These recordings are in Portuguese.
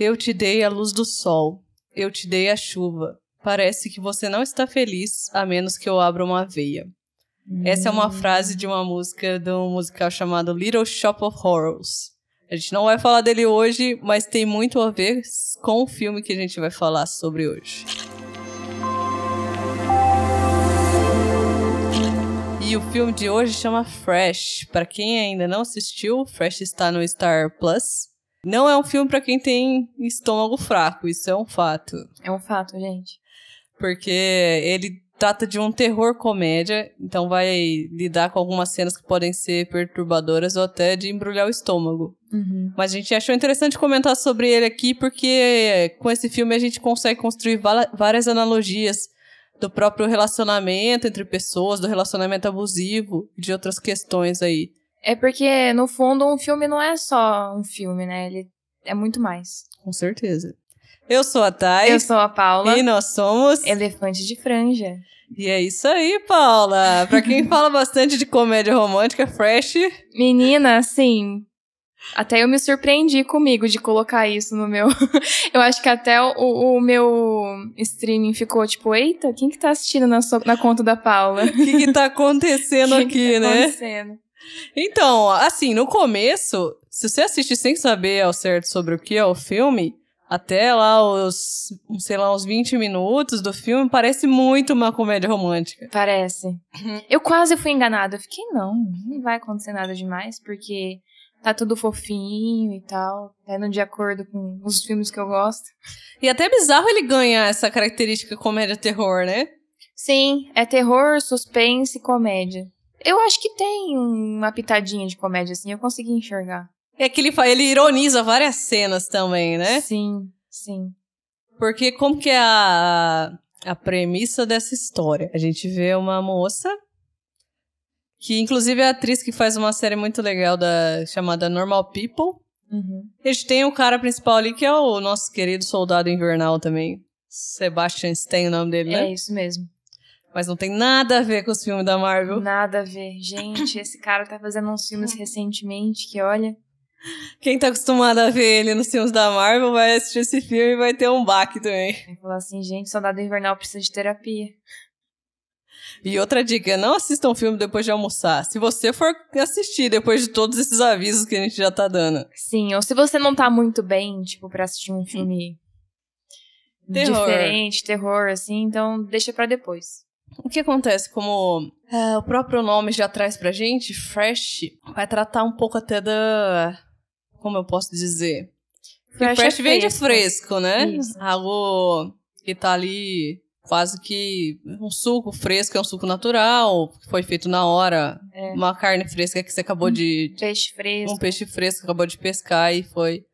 Eu te dei a luz do sol, eu te dei a chuva. Parece que você não está feliz a menos que eu abra uma veia. Essa é uma hum. frase de uma música de um musical chamado Little Shop of Horrors. A gente não vai falar dele hoje, mas tem muito a ver com o filme que a gente vai falar sobre hoje. E o filme de hoje chama Fresh. Para quem ainda não assistiu, Fresh está no Star Plus. Não é um filme para quem tem estômago fraco, isso é um fato. É um fato, gente. Porque ele trata de um terror comédia, então vai lidar com algumas cenas que podem ser perturbadoras ou até de embrulhar o estômago. Uhum. Mas a gente achou interessante comentar sobre ele aqui, porque com esse filme a gente consegue construir várias analogias do próprio relacionamento entre pessoas, do relacionamento abusivo, de outras questões aí. É porque, no fundo, um filme não é só um filme, né? Ele é muito mais. Com certeza. Eu sou a Thay. Eu sou a Paula. E nós somos. Elefante de Franja. E é isso aí, Paula. Pra quem fala bastante de comédia romântica, fresh. Menina, assim. Até eu me surpreendi comigo de colocar isso no meu. eu acho que até o, o, meu streaming ficou tipo: eita, quem que tá assistindo na, sua, na conta da Paula? O que, que tá acontecendo que aqui, que tá né? Acontecendo? Então, assim, no começo, se você assiste sem saber ao certo sobre o que é o filme, até lá os, sei lá, uns 20 minutos do filme, parece muito uma comédia romântica. Parece. Uhum. Eu quase fui enganada. Eu fiquei, não, não vai acontecer nada demais, porque tá tudo fofinho e tal, tendo tá de acordo com os filmes que eu gosto. E até é bizarro ele ganhar essa característica comédia-terror, né? Sim, é terror, suspense e comédia. Eu acho que tem um uma pitadinha de comédia, assim, eu consegui enxergar. É que ele, ele ironiza várias cenas também, né? Sim, sim. Porque como que é a, a premissa dessa história? A gente vê uma moça que inclusive é a atriz que faz uma série muito legal da chamada Normal People. Uhum. A gente tem o cara principal ali que é o nosso querido soldado invernal também. Sebastian Stan, o nome dele, né? É isso mesmo. Mas não tem nada a ver com os filmes da Marvel. Nada a ver. Gente, esse cara tá fazendo uns filmes recentemente que, olha. Quem tá acostumado a ver ele nos filmes da Marvel vai assistir esse filme e vai ter um baque também. Vai falar assim, gente, Soldado Invernal precisa de terapia. E outra dica, não assista um filme depois de almoçar. Se você for assistir depois de todos esses avisos que a gente já tá dando. Sim, ou se você não tá muito bem, tipo, pra assistir um filme terror. diferente, terror, assim, então deixa para depois o que acontece? Como uh, o próprio nome já traz pra gente, Fresh vai tratar um pouco até da. Como eu posso dizer? Fresh, fresh é vem de fresco, né? Isso. Algo que tá ali quase que um suco fresco, é um suco natural, foi feito na hora. É. Uma carne fresca que você acabou de. Peixe fresco. Um peixe fresco que acabou de pescar e foi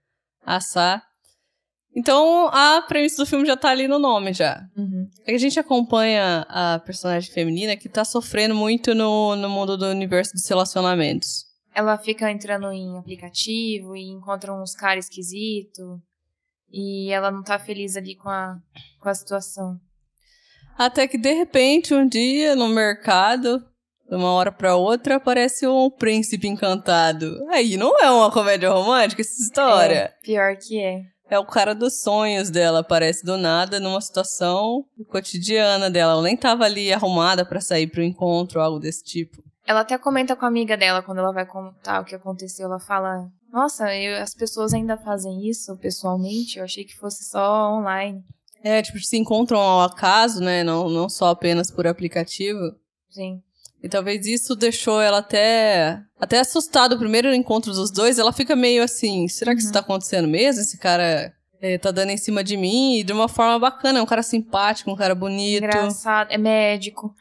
assar. Então, a premissa do filme já tá ali no nome, já. Uhum. A gente acompanha a personagem feminina que tá sofrendo muito no, no mundo do universo dos relacionamentos. Ela fica entrando em aplicativo e encontra uns caras esquisitos E ela não tá feliz ali com a, com a situação. Até que, de repente, um dia, no mercado, de uma hora para outra aparece um príncipe encantado. Aí não é uma comédia romântica essa história. É, pior que é é o cara dos sonhos dela, aparece do nada numa situação cotidiana dela. Ela nem tava ali arrumada para sair pro encontro, algo desse tipo. Ela até comenta com a amiga dela quando ela vai contar o que aconteceu. Ela fala: Nossa, eu, as pessoas ainda fazem isso pessoalmente? Eu achei que fosse só online. É, tipo, se encontram ao acaso, né? Não, não só apenas por aplicativo. Sim. E talvez isso deixou ela até até assustada. O primeiro encontro dos dois, ela fica meio assim: será que uhum. isso tá uhum. acontecendo mesmo? Esse cara é, tá dando em cima de mim? E de uma forma bacana. É um cara simpático, um cara bonito. Engraçado, é médico.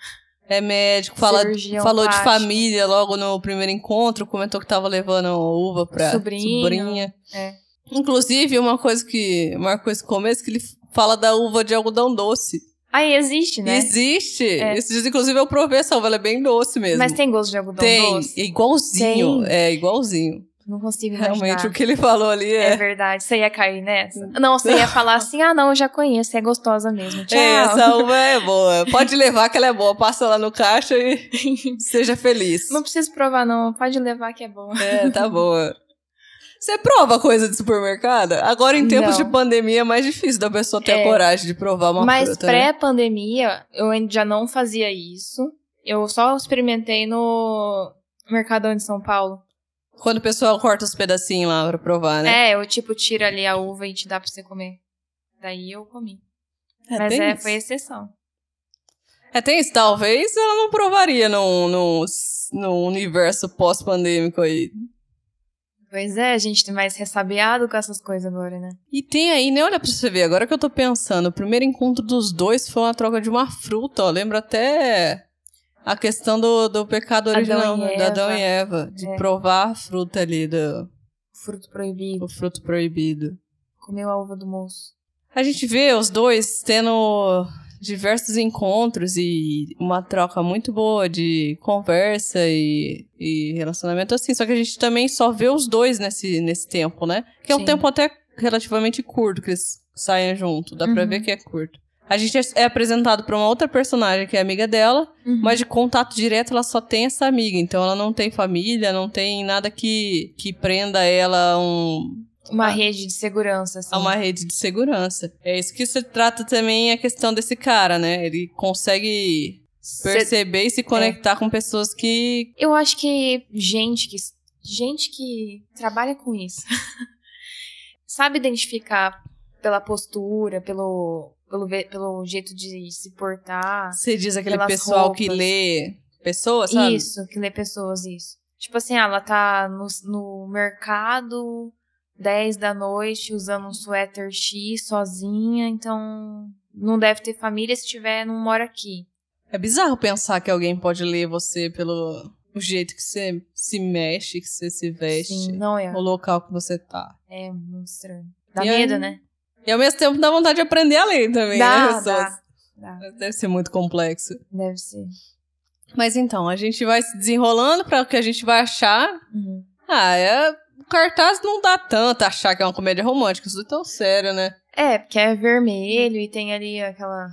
É médico, fala, falou de família logo no primeiro encontro, comentou que tava levando uva pra Sobrinho, sobrinha. É. Inclusive, uma coisa que marcou esse começo, é que ele fala da uva de algodão doce. Ah, existe, né? Existe. É. Isso, inclusive, é o professor, ela é bem doce mesmo. Mas tem gosto de algodão tem, doce? Tem, igualzinho. Tem. É, igualzinho. Não consigo imaginar. Realmente, o que ele falou ali é... É verdade, você ia cair nessa. Hum. Não, você ia falar assim, ah, não, eu já conheço, é gostosa mesmo, é, tchau. Essa uva é boa, pode levar que ela é boa, passa lá no caixa e seja feliz. Não preciso provar não, pode levar que é boa. É, tá boa. Você prova coisa de supermercado? Agora, em tempos não. de pandemia, é mais difícil da pessoa ter é, a coragem de provar uma mas fruta. Mas né? pré-pandemia, né? eu ainda já não fazia isso. Eu só experimentei no Mercadão de São Paulo. Quando o pessoal corta os pedacinhos lá pra provar, né? É, eu tipo tiro ali a uva e te dá pra você comer. Daí eu comi. É, mas é, foi exceção. É, tem isso. Talvez ela não provaria no no num universo pós-pandêmico aí. Pois é, a gente tem tá mais ressabiado com essas coisas agora, né? E tem aí, né? Olha pra você ver, agora que eu tô pensando, o primeiro encontro dos dois foi uma troca de uma fruta, ó. Lembra até a questão do, do pecado original, Adão né? da Adão e Eva. De é. provar a fruta ali do. Fruto proibido. O fruto proibido. Comeu a uva do moço. A gente vê os dois tendo diversos encontros e uma troca muito boa de conversa e, e relacionamento assim. Só que a gente também só vê os dois nesse, nesse tempo, né? Que é um Sim. tempo até relativamente curto que eles saem junto. Dá uhum. pra ver que é curto. A gente é, é apresentado pra uma outra personagem que é amiga dela, uhum. mas de contato direto ela só tem essa amiga. Então ela não tem família, não tem nada que, que prenda ela a um uma ah. rede de segurança, assim. É uma rede de segurança. É isso que se trata também a questão desse cara, né? Ele consegue perceber e se é. conectar é. com pessoas que. Eu acho que gente que. Gente que trabalha com isso. Sabe identificar pela postura, pelo, pelo, pelo jeito de se portar. Você diz aquele pessoal roupas. que lê pessoas, sabe? Isso, que lê pessoas, isso. Tipo assim, ah, ela tá no, no mercado 10 da noite usando um suéter X sozinha, então não deve ter família, se tiver, não mora aqui. É bizarro pensar que alguém pode ler você pelo o jeito que você se mexe, que você se veste, Sim, não é. o local que você tá. É muito estranho. Dá e medo, aí, né? E ao mesmo tempo dá vontade de aprender a ler também, dá, né, Dá, dá. Deve ser muito complexo. Deve ser. Mas então, a gente vai se desenrolando para o que a gente vai achar. Uhum. Ah, é cartaz não dá tanto achar que é uma comédia romântica, isso é tão sério, né? É, porque é vermelho e tem ali aquela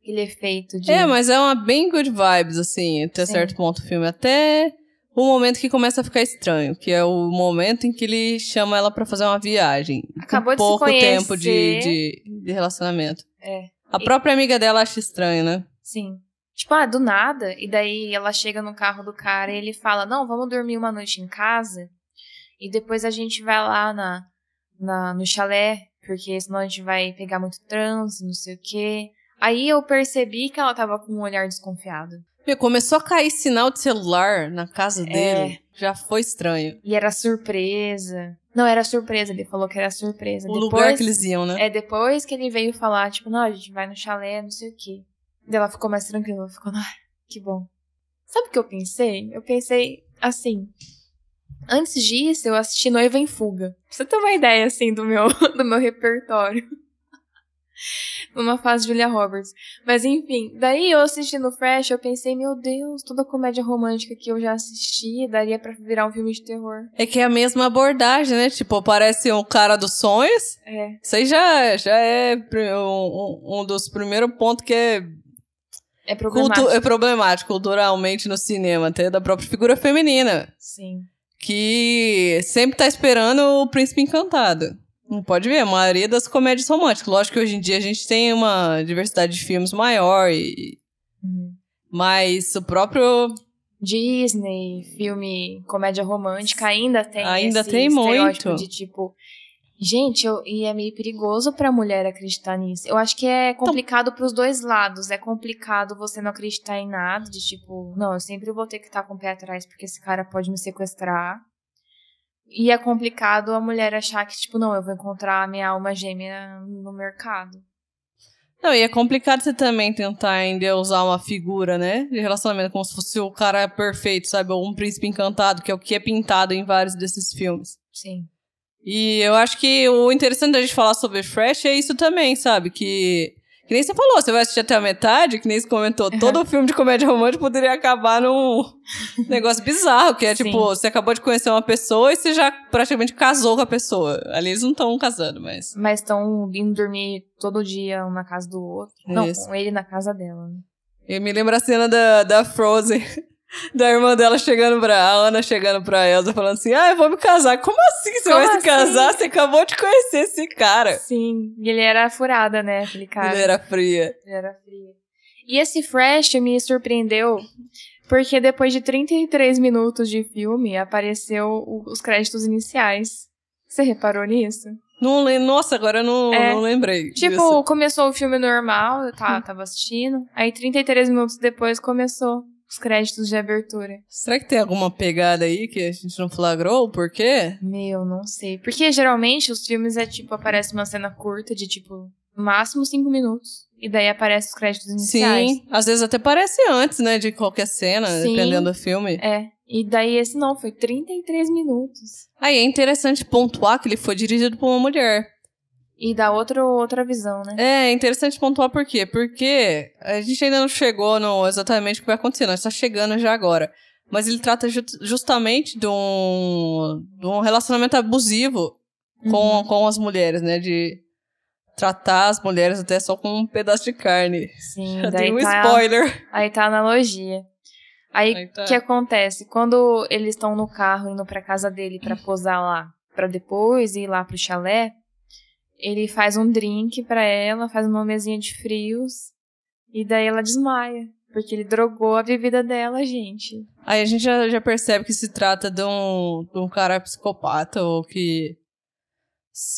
aquele efeito de É, mas é uma bem good vibes assim, até Sim. certo ponto o filme até o momento que começa a ficar estranho, que é o momento em que ele chama ela para fazer uma viagem. Acabou com de pouco tempo de, de, de, relacionamento. É. A e... própria amiga dela acha estranho, né? Sim. Tipo, ah, do nada. E daí ela chega no carro do cara e ele fala: Não, vamos dormir uma noite em casa. E depois a gente vai lá na, na no chalé, porque senão a gente vai pegar muito trânsito, não sei o quê. Aí eu percebi que ela tava com um olhar desconfiado. Meu, começou a cair sinal de celular na casa é. dele. Já foi estranho. E era surpresa. Não, era surpresa, ele falou que era surpresa. O depois, lugar que eles iam, né? É, depois que ele veio falar, tipo, não, a gente vai no chalé, não sei o quê. Daí ela ficou mais tranquila, ficou, ah, que bom. Sabe o que eu pensei? Eu pensei assim, Antes disso, eu assisti Noiva em Fuga. Pra você ter uma ideia, assim, do meu, do meu repertório. Numa fase de Julia Roberts. Mas enfim, daí eu assisti no Fresh, eu pensei, meu Deus, toda comédia romântica que eu já assisti daria para virar um filme de terror. É que é a mesma abordagem, né? Tipo, aparece um cara dos sonhos. É. Isso aí já, já é um, um dos primeiros pontos que é. É problemático. Cultu é problemático culturalmente no cinema, até da própria figura feminina. Sim que sempre tá esperando o príncipe encantado. Não pode ver, a maioria das comédias românticas. Lógico que hoje em dia a gente tem uma diversidade de filmes maior e. Uhum. Mas o próprio. Disney, filme, comédia romântica, ainda tem ainda tem muito. de tipo Gente, eu, e é meio perigoso pra mulher acreditar nisso. Eu acho que é então complicado para pros dois lados. É complicado você não acreditar em nada, de tipo, não, eu sempre vou ter que estar tá com o pé atrás porque esse cara pode me sequestrar. E é complicado a mulher achar que, tipo, não, eu vou encontrar a minha alma gêmea no mercado. Não, e é complicado você também tentar ainda usar uma figura, né? De relacionamento, como se fosse o cara perfeito, sabe? Ou um príncipe encantado, que é o que é pintado em vários desses filmes. Sim. E eu acho que o interessante da gente falar sobre Fresh é isso também, sabe? Que que nem você falou, você vai assistir até a metade, que nem você comentou, todo filme de comédia romântica poderia acabar num negócio bizarro, que é Sim. tipo, você acabou de conhecer uma pessoa e você já praticamente casou com a pessoa. Ali eles não estão casando, mas. Mas estão vindo dormir todo dia um na casa do outro. Não, com ele na casa dela. Né? Eu me lembro a cena da, da Frozen. Da irmã dela chegando pra Ana, chegando pra Elsa, falando assim: Ah, eu vou me casar. Como assim? Você Como vai assim? se casar? Assim? Você acabou de conhecer esse cara. Sim, e ele era furada, né? Aquele cara. Ele era fria. Ele era fria. E esse Fresh me surpreendeu, porque depois de 33 minutos de filme, apareceu os créditos iniciais. Você reparou nisso? Não Nossa, agora eu não, é, não lembrei. Tipo, disso. começou o filme normal, eu tava, tava assistindo. Aí 33 minutos depois começou os créditos de abertura. Será que tem alguma pegada aí que a gente não flagrou? Por quê? Meu, não sei. Porque geralmente os filmes é tipo, aparece uma cena curta de tipo, máximo cinco minutos. E daí aparece os créditos iniciais. Sim, às vezes até aparece antes, né, de qualquer cena, Sim, dependendo do filme. É. E daí esse não, foi 33 minutos. Aí é interessante pontuar que ele foi dirigido por uma mulher. E dá outro, outra visão, né? É interessante pontuar por quê? Porque a gente ainda não chegou no exatamente o que vai acontecer, nós está chegando já agora. Mas ele trata ju justamente de um, de um relacionamento abusivo uhum. com, com as mulheres, né? De tratar as mulheres até só com um pedaço de carne. Sim, já daí tem um tá spoiler. aí tá a analogia. Aí o tá. que acontece? Quando eles estão no carro indo pra casa dele para posar lá, para depois ir lá pro chalé, ele faz um drink para ela, faz uma mesinha de frios, e daí ela desmaia. Porque ele drogou a bebida dela, gente. Aí a gente já, já percebe que se trata de um, de um cara psicopata ou que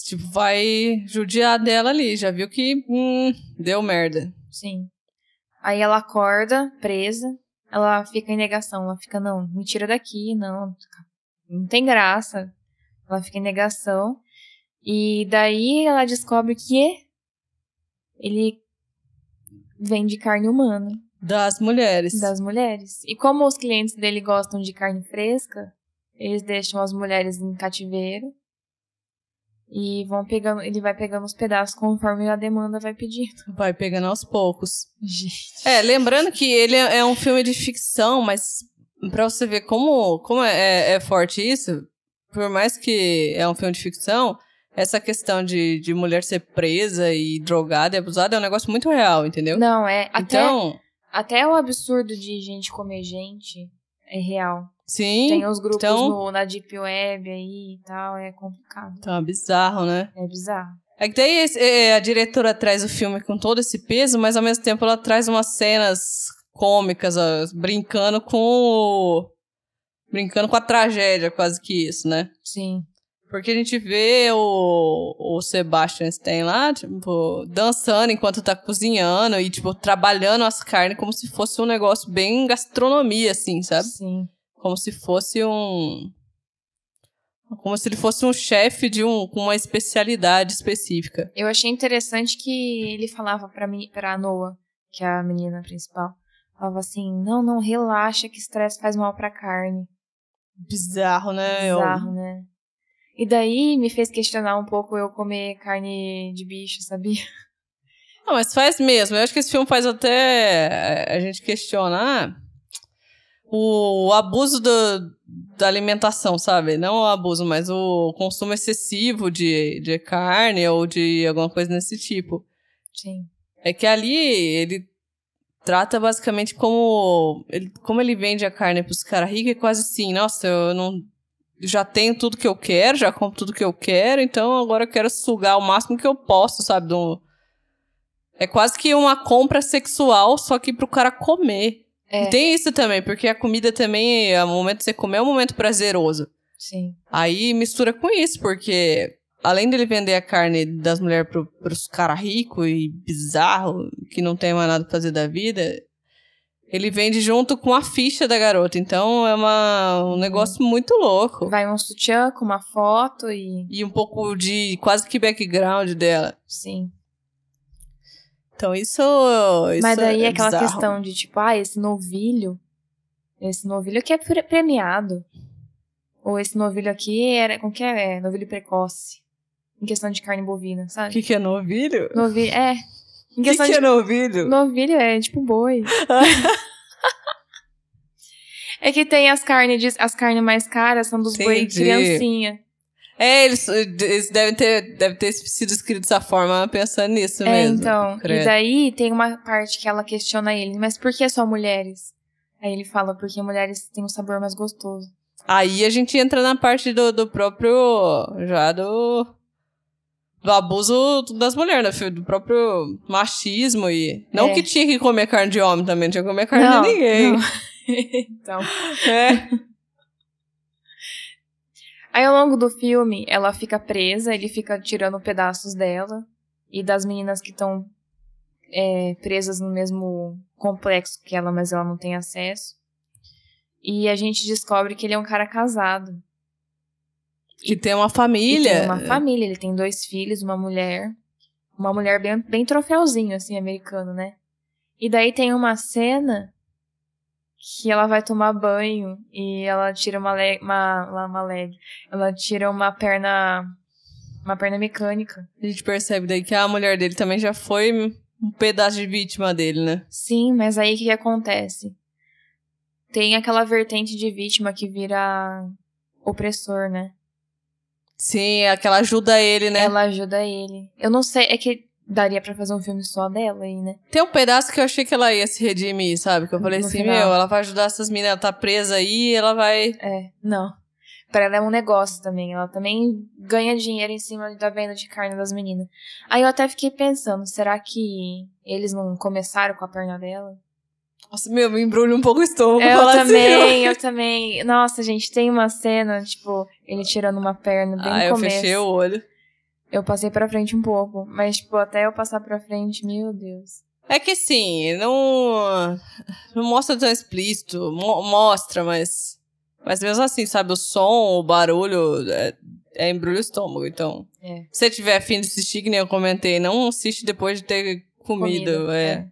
tipo, vai judiar dela ali. Já viu que hum, deu merda. Sim. Aí ela acorda, presa. Ela fica em negação. Ela fica, não, me tira daqui, não. Não tem graça. Ela fica em negação. E daí ela descobre que é. ele vende carne humana. Das mulheres. Das mulheres. E como os clientes dele gostam de carne fresca, eles deixam as mulheres em cativeiro e vão pegando, ele vai pegando os pedaços conforme a demanda vai pedindo. Vai pegando aos poucos. Gente. É, lembrando que ele é, é um filme de ficção, mas para você ver como, como é, é, é, forte isso, por mais que é um filme de ficção, essa questão de, de mulher ser presa e drogada e abusada é um negócio muito real, entendeu? Não, é. Até, então, até o absurdo de gente comer gente é real. Sim. Tem os grupos então, no, na Deep Web aí e tal, é complicado. Então é bizarro, né? É bizarro. É que daí é, a diretora traz o filme com todo esse peso, mas ao mesmo tempo ela traz umas cenas cômicas, ó, brincando com o... brincando com a tragédia, quase que isso, né? Sim. Porque a gente vê o, o Sebastian Stein lá, tipo, dançando enquanto tá cozinhando e, tipo, trabalhando as carnes como se fosse um negócio bem gastronomia, assim, sabe? Sim. Como se fosse um. Como se ele fosse um chefe de um, com uma especialidade específica. Eu achei interessante que ele falava pra, mim, pra Noah, que é a menina principal. Falava assim: não, não, relaxa, que estresse faz mal pra carne. Bizarro, né? Bizarro, Eu... né? E daí me fez questionar um pouco eu comer carne de bicho, sabia? Não, mas faz mesmo. Eu acho que esse filme faz até eh, a gente questionar ah, o abuso do, da alimentação, sabe? Não o abuso, mas o consumo excessivo de, de carne ou de alguma coisa desse tipo. Sim. É que ali ele trata basicamente como ele, como ele vende a carne para os caras ricos, é quase assim, nossa, eu não já tenho tudo que eu quero, já compro tudo que eu quero, então agora eu quero sugar o máximo que eu posso, sabe? Do... É quase que uma compra sexual, só que pro cara comer. É. E tem isso também, porque a comida também, o momento de você comer é um momento prazeroso. Sim. Aí mistura com isso, porque além dele vender a carne das mulheres pro, pros caras ricos e bizarro, que não tem mais nada pra fazer da vida, ele vende junto com a ficha da garota. Então é uma, um negócio muito louco. Vai um sutiã com uma foto e. E um pouco de quase que background dela. Sim. Então isso. isso Mas daí é aquela bizarro. questão de tipo, ah, esse novilho. Esse novilho aqui é premiado. Ou esse novilho aqui era. Como que é? é novilho precoce. Em questão de carne bovina, sabe? O que, que é novilho? Novilho. É. Em que, que de... é novilho? Novilho é tipo boi. é que tem as carnes, as carnes mais caras são dos Entendi. boi criancinha. É, eles, eles, devem, ter, devem ter sido escritos dessa forma pensando nisso é, mesmo. Então, credo. e daí tem uma parte que ela questiona ele, mas por que só mulheres? Aí ele fala, porque mulheres têm um sabor mais gostoso. Aí a gente entra na parte do, do próprio. Já do do abuso das mulheres, né, filho? Do próprio machismo e... Não é. que tinha que comer carne de homem também, não tinha que comer carne não, de ninguém. Não. então... É... Aí ao longo do filme, ela fica presa, ele fica tirando pedaços dela e das meninas que estão é, presas no mesmo complexo que ela, mas ela não tem acesso. E a gente descobre que ele é um cara casado. E tem uma família. E tem uma família, ele tem dois filhos, uma mulher. Uma mulher bem, bem troféuzinho, assim, americano, né? E daí tem uma cena que ela vai tomar banho e ela tira uma leg, uma, uma leg, ela tira uma perna, uma perna mecânica. A gente percebe daí que a mulher dele também já foi um pedaço de vítima dele, né? Sim, mas aí o que, que acontece? Tem aquela vertente de vítima que vira opressor, né? Sim, aquela é ajuda ele, né? Ela ajuda ele. Eu não sei, é que daria para fazer um filme só dela aí, né? Tem um pedaço que eu achei que ela ia se redimir, sabe? Que eu falei no assim, final. meu, ela vai ajudar essas meninas, ela tá presa aí, ela vai. É, não. Pra ela é um negócio também. Ela também ganha dinheiro em cima da venda de carne das meninas. Aí eu até fiquei pensando, será que eles não começaram com a perna dela? Nossa, meu, me embrulho um pouco o estômago. Eu assim, também, assim, eu também. Nossa, gente, tem uma cena, tipo, ele tirando uma perna bem ah, no começo. Ah, eu fechei o olho. Eu passei pra frente um pouco, mas, tipo, até eu passar pra frente, meu Deus. É que sim, não, não mostra tão explícito, mo mostra, mas, mas mesmo assim, sabe, o som, o barulho, é, é embrulho o estômago, então. É. Se você tiver afim de assistir, que nem eu comentei, não assiste depois de ter comido, é. é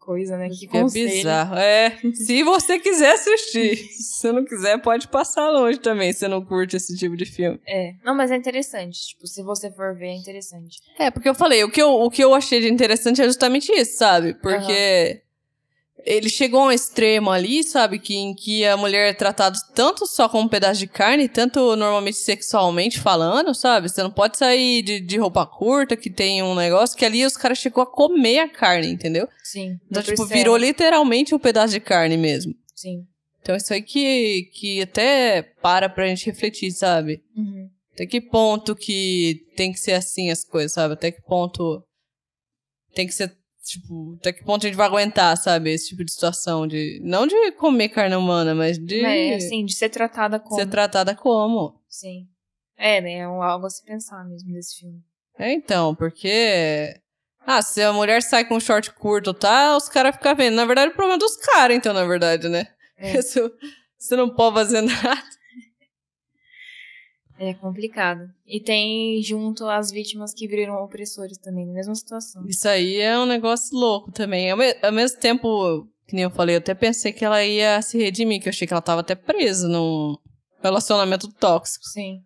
coisa, né? Que, que é bizarro. É. Se você quiser assistir. Se não quiser, pode passar longe também, se não curte esse tipo de filme. É. Não, mas é interessante. Tipo, se você for ver, é interessante. É, porque eu falei, o que eu, o que eu achei de interessante é justamente isso, sabe? Porque. Uhum ele chegou a um extremo ali, sabe, que em que a mulher é tratada tanto só como um pedaço de carne, tanto normalmente sexualmente falando, sabe? Você não pode sair de, de roupa curta, que tem um negócio, que ali os caras chegou a comer a carne, entendeu? Sim. Então, tipo, virou literalmente um pedaço de carne mesmo. Sim. Então, isso aí que, que até para pra gente refletir, sabe? Uhum. Até que ponto que tem que ser assim as coisas, sabe? Até que ponto tem que ser Tipo, até que ponto a gente vai aguentar, sabe? Esse tipo de situação de. Não de comer carne humana, mas de. É, assim, de ser tratada como. Ser tratada como. Sim. É, né? É algo a se pensar mesmo nesse filme. É, então, porque. Ah, se a mulher sai com um short curto, tá? Os caras ficam vendo. Na verdade, é o problema é dos caras, então, na verdade, né? É. Você não pode fazer nada. É complicado. E tem junto as vítimas que viram opressores também, na mesma situação. Isso aí é um negócio louco também. Ao, me ao mesmo tempo, que nem eu falei, eu até pensei que ela ia se redimir, que eu achei que ela tava até presa num relacionamento tóxico. Sim.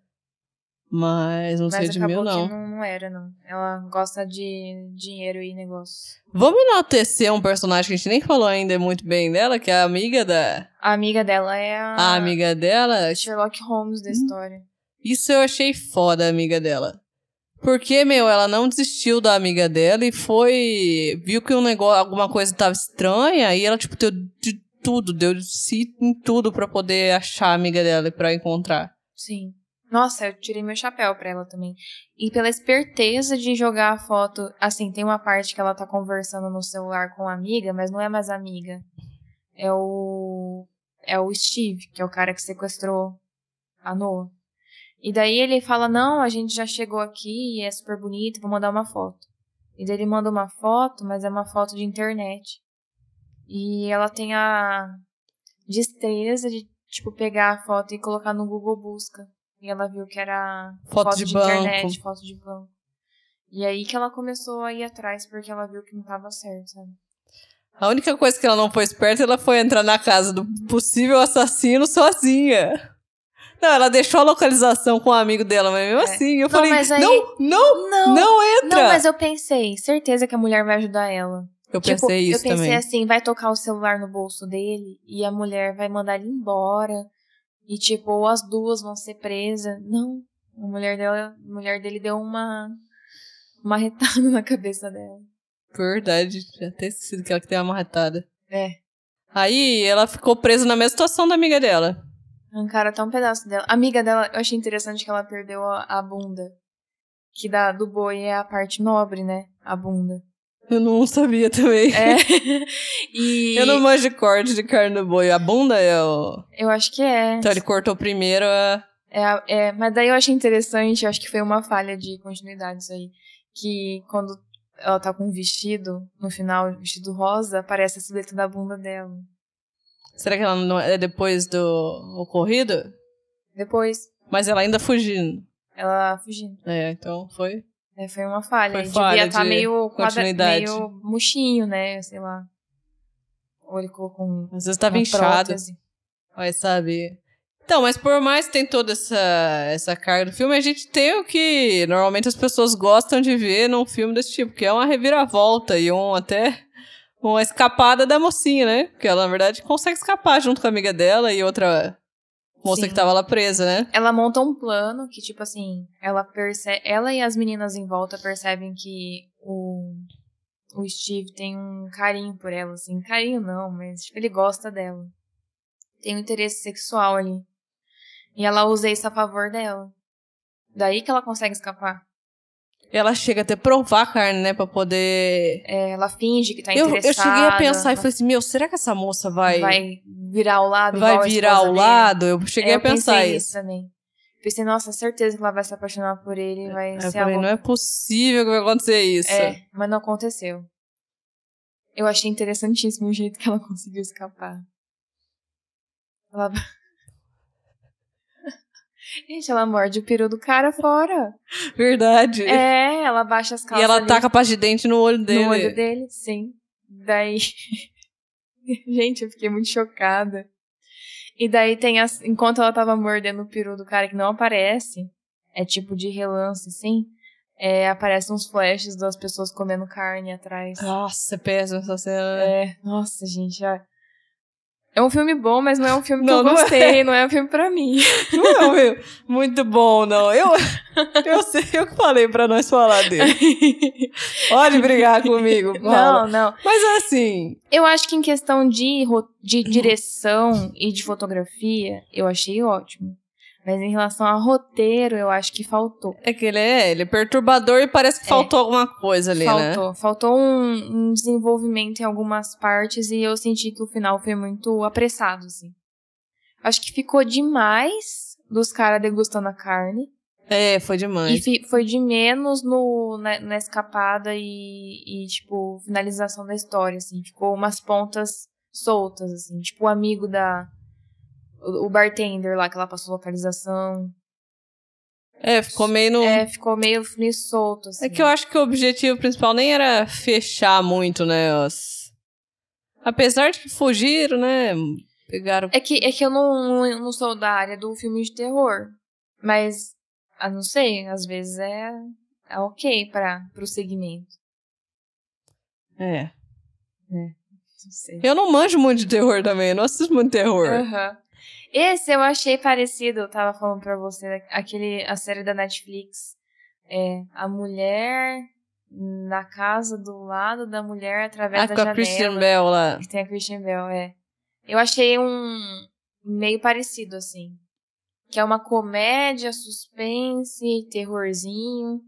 Mas não Mas sei de mil, não. não. Não era, não. Ela gosta de dinheiro e negócio. Vamos enaltecer um personagem que a gente nem falou ainda muito bem dela, que é a amiga da. A amiga dela é a. A amiga dela? Sherlock Holmes da hum. história. Isso eu achei foda, amiga dela. Porque, meu, ela não desistiu da amiga dela e foi. Viu que um negócio, alguma coisa tava estranha e ela, tipo, deu de tudo, deu de si em tudo para poder achar a amiga dela e pra encontrar. Sim. Nossa, eu tirei meu chapéu pra ela também. E pela esperteza de jogar a foto. Assim, tem uma parte que ela tá conversando no celular com a amiga, mas não é mais amiga. É o. É o Steve, que é o cara que sequestrou a Noah. E daí ele fala: Não, a gente já chegou aqui é super bonito, vou mandar uma foto. E daí ele manda uma foto, mas é uma foto de internet. E ela tem a destreza de, tipo, pegar a foto e colocar no Google Busca. E ela viu que era foto, foto de, de internet, foto de banco. E aí que ela começou a ir atrás, porque ela viu que não tava certo, sabe? A única coisa que ela não foi esperta, ela foi entrar na casa do possível assassino sozinha. Não, ela deixou a localização com o um amigo dela, mas mesmo é. assim. Eu não, falei, aí, não, não, não, não entra. Não, mas eu pensei, certeza que a mulher vai ajudar ela. Eu tipo, pensei isso também. Eu pensei também. assim, vai tocar o celular no bolso dele e a mulher vai mandar ele embora. E tipo, as duas vão ser presas. Não, a mulher, dela, a mulher dele deu uma, uma retada na cabeça dela. Verdade, já até esquecido que ela que deu uma retada. É. Aí ela ficou presa na mesma situação da amiga dela. Arrancaram até um pedaço dela. A amiga dela, eu achei interessante que ela perdeu a, a bunda. Que da, do boi é a parte nobre, né? A bunda. Eu não sabia também. É. E... Eu não manjo de corte de carne do boi. A bunda é o. Eu acho que é. Então ele cortou primeiro a. É, é, mas daí eu achei interessante, eu acho que foi uma falha de continuidade isso aí. Que quando ela tá com um vestido, no final, um vestido rosa, aparece a silhueta da bunda dela. Será que ela não é depois do ocorrido? Depois. Mas ela ainda fugindo. Ela fugindo. É, então foi. É, foi uma falha. Foi falha devia tá estar de meio, continuidade. Quadra, meio murchinho, né? Sei lá. Ou ele ficou com. Às vezes estava inchado. Mas saber. Então, mas por mais que tem toda essa, essa carga do filme, a gente tem o que normalmente as pessoas gostam de ver num filme desse tipo, que é uma reviravolta e um até com a escapada da mocinha, né? Porque ela, na verdade, consegue escapar junto com a amiga dela e outra moça Sim. que tava lá presa, né? Ela monta um plano que, tipo assim, ela percebe. Ela e as meninas em volta percebem que o. O Steve tem um carinho por ela, assim. Carinho não, mas tipo, ele gosta dela. Tem um interesse sexual ali. E ela usa isso a favor dela. Daí que ela consegue escapar ela chega até provar a carne, né? Pra poder. É, ela finge que tá interessada. Eu cheguei a pensar e falei assim: meu, será que essa moça vai. Vai virar ao lado? Vai virar ao lado? Eu cheguei é, eu a pensar isso. isso também. Pensei, nossa, certeza que ela vai se apaixonar por ele. É, vai eu ser falei, algo... não é possível que vai acontecer isso. É, mas não aconteceu. Eu achei interessantíssimo o jeito que ela conseguiu escapar. Ela. Gente, ela morde o peru do cara fora. Verdade. É, ela baixa as calças. E ela ali, taca a de dente no olho dele. No olho dele, sim. Daí. Gente, eu fiquei muito chocada. E daí tem as. Enquanto ela tava mordendo o peru do cara que não aparece, é tipo de relance, assim. É, aparecem uns flashes das pessoas comendo carne atrás. Nossa, é péssimo essa cena. Né? É, nossa, gente. A, é um filme bom, mas não é um filme não, que eu não é. gostei, é. não é um filme pra mim. Não é um filme muito bom, não. Eu, eu sei, eu que falei pra nós falar dele. Pode brigar comigo, Paula. Não, não. Mas é assim... Eu acho que em questão de, de direção e de fotografia, eu achei ótimo. Mas em relação ao roteiro, eu acho que faltou. É que ele é, ele é perturbador e parece que é. faltou alguma coisa ali, faltou. né? Faltou. Faltou um, um, desenvolvimento em algumas partes e eu senti que o final foi muito apressado, assim. Acho que ficou demais dos caras degustando a carne. É, foi demais. E fi, foi de menos no, na, né, na escapada e, e, tipo, finalização da história, assim. Ficou umas pontas soltas, assim. Tipo, o amigo da, o, bartender lá que ela passou localização. É, ficou meio no... É, ficou meio nisso solto, é assim. É que eu acho que o objetivo principal nem era fechar muito, né? As... Apesar de que fugiram, né? Pegaram... É que, é que eu não, não, sou da área do filme de terror. Mas, eu ah, não sei, às vezes é, é ok para o segmento. É. é eu não manjo muito de terror também, não assisto muito terror. Aham. Uhum. Esse eu achei parecido, eu tava falando pra você, aquele, a série da Netflix. É, a mulher na casa do lado da mulher através ah, da com janela. com a Christian Bell lá. Que tem a Christian Bell, é. Eu achei um meio parecido, assim. Que é uma comédia, suspense, terrorzinho.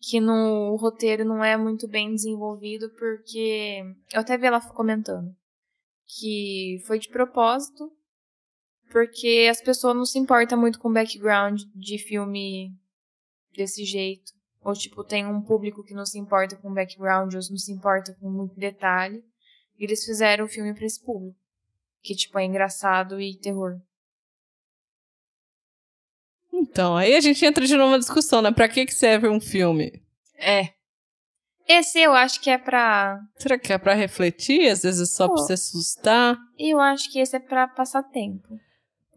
Que no o roteiro não é muito bem desenvolvido, porque. Eu até vi ela comentando. Que foi de propósito porque as pessoas não se importam muito com background de filme desse jeito. Ou, tipo, tem um público que não se importa com background, ou não se importa com muito detalhe. E eles fizeram o filme para esse público. Que, tipo, é engraçado e terror. Então, aí a gente entra de novo na discussão, né? Pra que, que serve um filme? É. Esse eu acho que é pra. Será que é pra refletir? Às vezes é só Pô. pra se assustar? Eu acho que esse é pra passar tempo.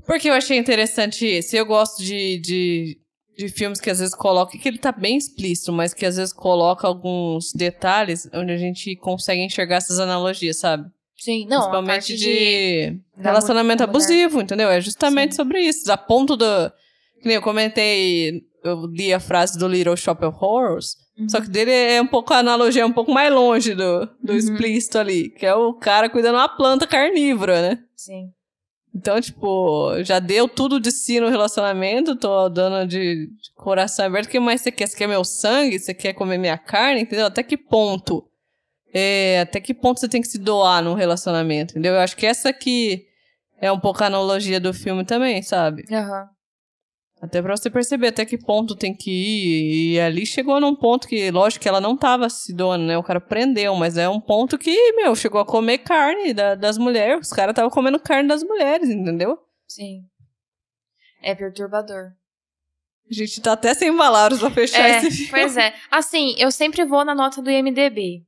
Porque eu achei interessante isso. Eu gosto de, de, de filmes que às vezes colocam, que ele tá bem explícito, mas que às vezes coloca alguns detalhes onde a gente consegue enxergar essas analogias, sabe? Sim, não. Principalmente de, de relacionamento abusivo, entendeu? É justamente Sim. sobre isso. A ponto do. Que nem eu comentei, eu li a frase do Little Shop of Horrors. Uhum. Só que dele é um pouco a analogia, é um pouco mais longe do, do uhum. explícito ali, que é o cara cuidando de uma planta carnívora, né? Sim. Então, tipo, já deu tudo de si no relacionamento, tô dando de, coração aberto. O que mais você quer? Você quer meu sangue? Você quer comer minha carne? Entendeu? Até que ponto? É, até que ponto você tem que se doar num relacionamento, entendeu? Eu acho que essa aqui é um pouco a analogia do filme também, sabe? Aham. Uhum. Até pra você perceber até que ponto tem que ir. E ali chegou num ponto que, lógico que ela não tava se dona, né? O cara prendeu, mas é um ponto que, meu, chegou a comer carne da, das mulheres. Os caras estavam comendo carne das mulheres, entendeu? Sim. É perturbador. A gente tá até sem palavras pra fechar é, esse filme. Pois é. Assim, eu sempre vou na nota do IMDB.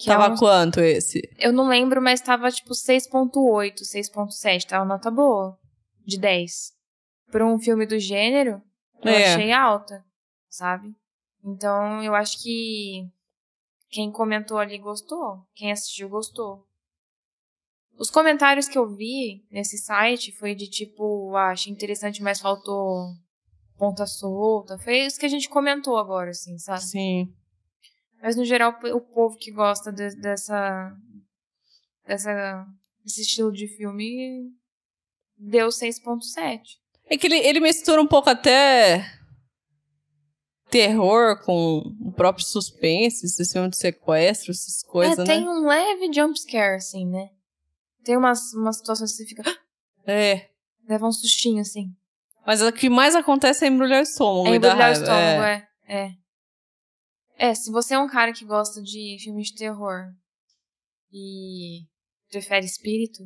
É tava é um... quanto esse? Eu não lembro, mas tava tipo 6.8, 6.7. Tava nota boa. De 10 para um filme do gênero, eu é. achei alta, sabe? Então eu acho que quem comentou ali gostou, quem assistiu gostou. Os comentários que eu vi nesse site foi de tipo, ah, achei interessante, mas faltou ponta solta. Foi isso que a gente comentou agora, assim, sabe? Sim. Mas no geral, o povo que gosta de, dessa, dessa. desse estilo de filme deu 6.7. É que ele, ele mistura um pouco até terror com o próprio suspense, esse filme de sequestro, essas é, coisas, é, tem né? um leve jumpscare, assim, né? Tem umas, umas situações que você fica... Ah! É. Leva um sustinho, assim. Mas o que mais acontece é embrulhar o estômago. É embrulhar o é. estômago, é. é. é. É, se você é um cara que gosta de filmes de terror e prefere espírito,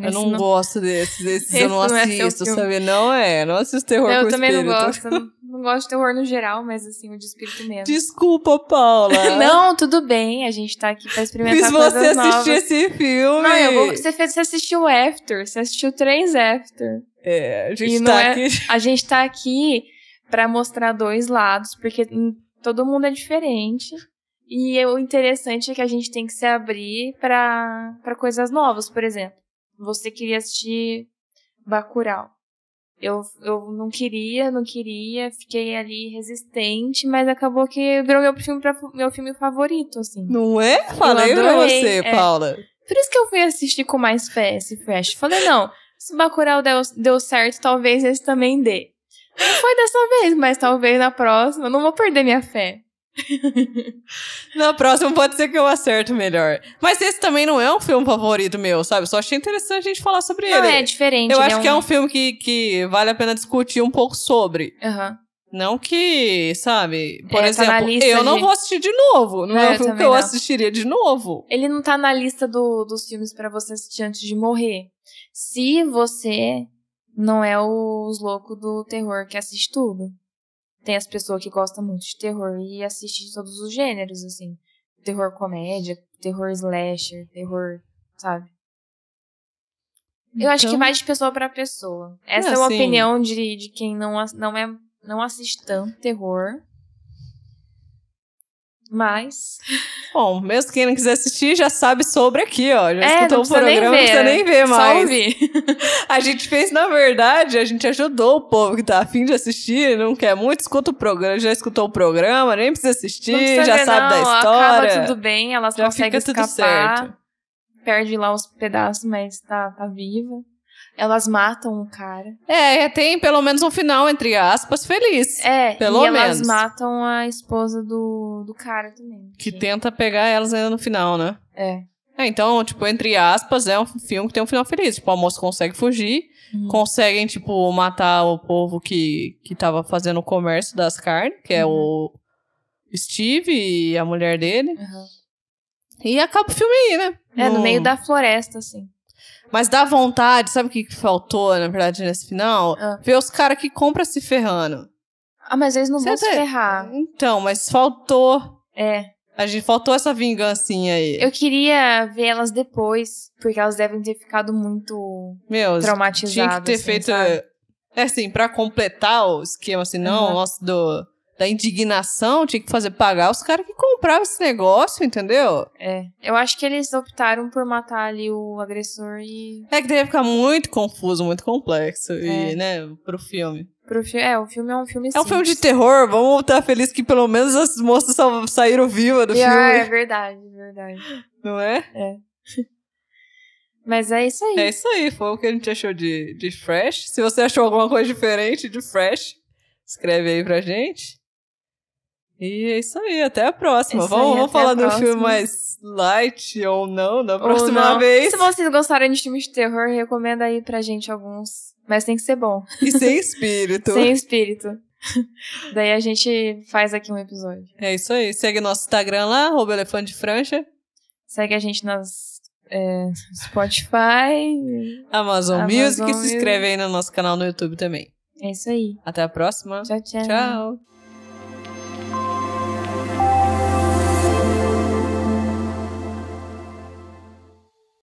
eu não, não, gosto desses, esses eu não é assisto, é sabe? Não é, não assisto terror não, Eu também não gosto, não, não gosto de terror no geral, mas assim, o de espírito mesmo. Desculpa, Paula. não, tudo bem, a gente tá aqui pra experimentar Fiz coisas novas. Fiz você assistir esse filme. Não, eu vou, você, fez, você assistiu After, você assistiu três After. É, a gente e tá é aqui... a gente tá aqui pra mostrar dois lados, porque todo mundo é diferente. E o interessante é que a gente tem que se abrir para coisas novas, por exemplo você queria assistir Bacurau. Eu, eu não queria, não queria, fiquei ali resistente, mas acabou que virou droguei o filme pra meu filme favorito, assim. Não é? Falei pra você, é. Paula. Por isso que eu fui assistir com mais fé esse flash. Falei, não, se Bacurau deu, deu certo, talvez esse também dê. Não foi dessa vez, mas talvez na próxima. Eu não vou perder minha fé. Na próxima pode ser que eu acerto melhor. Mas esse também não é um filme favorito meu, sabe? Só achei interessante a gente falar sobre não, ele. é diferente. Eu acho é um... que é um filme que, que vale a pena discutir um pouco sobre. Uhum. Não que, sabe, por é, tá exemplo, tá eu de... não vou assistir de novo. Não, não é, é um filme que eu não. assistiria de novo. Ele não tá na lista do, dos filmes para você assistir antes de morrer. Se você não é os loucos do terror que assiste tudo tem as pessoas que gostam muito de terror e assistem todos os gêneros, assim. Terror comédia, terror slasher, terror, sabe? Então... Eu acho que então vai de pessoa para pessoa. Essa é, é a assim opinião de, de quem não, não, é, não assiste tanto terror. Mas. Bom, mesmo quem não quiser assistir já sabe sobre aqui, ó. Já é, escutou o programa, não precisa nem ver mais. Só ouvir. a gente fez, na verdade, a gente ajudou o povo que tá afim de assistir, não quer muito, escuta o programa, já escutou o programa, nem precisa assistir, precisa já ver, sabe não, da história. Acaba tudo bem, elas já conseguem fica tudo escapar. Certo. Perde lá os pedaços, mas tá, tá viva. Elas matam o cara. É, é, tem pelo menos um final, entre aspas, feliz. É, pelo e menos. elas matam a esposa do, do cara também. Que, que tenta pegar elas ainda no final, né? É. É, então, tipo, entre aspas, é um filme que tem um final feliz. Tipo, a moça consegue fugir, uhum. conseguem, tipo, matar o povo que, que tava fazendo o comércio das carnes, que é o uhum. Steve e a mulher dele. Uhum. E acaba o filme aí, né? É, no... no meio da floresta, assim. Mas dá vontade, sabe o que faltou, na verdade, nesse final? Ah. Ver os caras que compram se ferrando. Ah, mas eles não vão se tá- ferrar. Então, mas faltou. É. A gente faltou essa vingancinha aí. Eu queria ver elas depois, porque elas devem ter ficado muito Meu, traumatizadas. Tinha que ter assim, feito. Sabe? É assim, pra completar o esquema, assim, não, uhum. nosso do da indignação, tinha que fazer pagar os caras que compravam esse negócio, entendeu? É. Eu acho que eles optaram por matar ali o agressor e. É que deveria que ficar muito confuso, muito complexo, é. e, né, pro filme. Pro fi é, o filme é um filme É simples. um filme de terror, vamos estar tá felizes que pelo menos as moças saíram vivas do e, ah, filme. É, é verdade, verdade. Não é? É. Mas é isso aí. É isso aí, foi o que a gente achou de, de Fresh. Se você achou alguma coisa diferente de Fresh, escreve aí pra gente. E é isso aí, até a próxima. É vamos, aí, vamos falar do um filme mais light ou não da próxima não. vez. Se vocês gostarem de filmes de terror, recomenda aí pra gente alguns. Mas tem que ser bom. E sem espírito. sem espírito. Daí a gente faz aqui um episódio. É isso aí. Segue nosso Instagram lá, arroba Elefante Francha. Segue a gente nas é, Spotify, Amazon, Amazon Music. Music. Se inscreve aí no nosso canal no YouTube também. É isso aí. Até a próxima. Tchau, tchau. Tchau.